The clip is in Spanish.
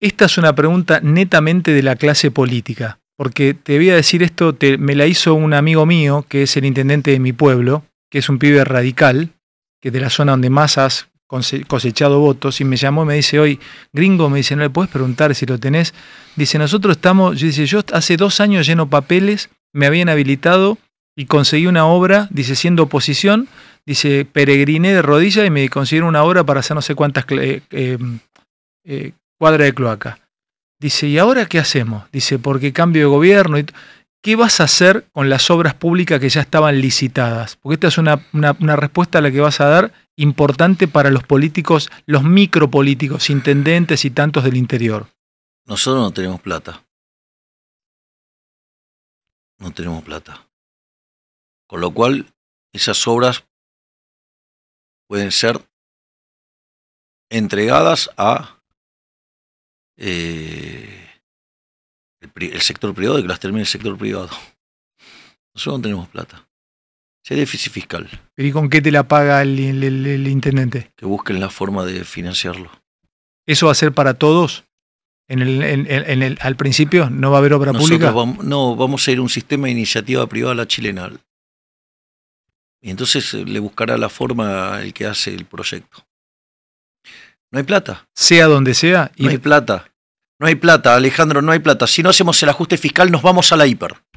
Esta es una pregunta netamente de la clase política, porque te voy a decir esto, me la hizo un amigo mío, que es el intendente de mi pueblo, que es un pibe radical, que es de la zona donde más has cosechado votos, y me llamó y me dice hoy, gringo, me dice, no le puedes preguntar si lo tenés. Dice, nosotros estamos, yo dice, yo hace dos años lleno papeles, me habían habilitado y conseguí una obra, dice, siendo oposición, dice, peregriné de rodillas y me consiguieron una obra para hacer no sé cuántas eh, eh, eh, cuadra de cloaca. Dice, ¿y ahora qué hacemos? Dice, porque cambio de gobierno. ¿Qué vas a hacer con las obras públicas que ya estaban licitadas? Porque esta es una, una respuesta a la que vas a dar importante para los políticos, los micropolíticos, intendentes y tantos del interior. Nosotros no tenemos plata. No tenemos plata. Con lo cual, esas obras pueden ser entregadas a eh, el, sector privado y que las termine el sector privado. Nosotros no tenemos plata. es hay déficit fiscal. ¿Y con qué te la paga el, intendente? Que busquen la forma de financiarlo. ¿Eso va a ser para todos? En el, en, el, al principio no va a haber obra pública. no, vamos a ir a un sistema de iniciativa privada la chilena. Y entonces eh, le buscará la forma el que hace el proyecto. No hay plata. Sea donde sea. Y... No hay plata. No hay plata, Alejandro, no hay plata. Si no hacemos el ajuste fiscal, nos vamos a la hiper.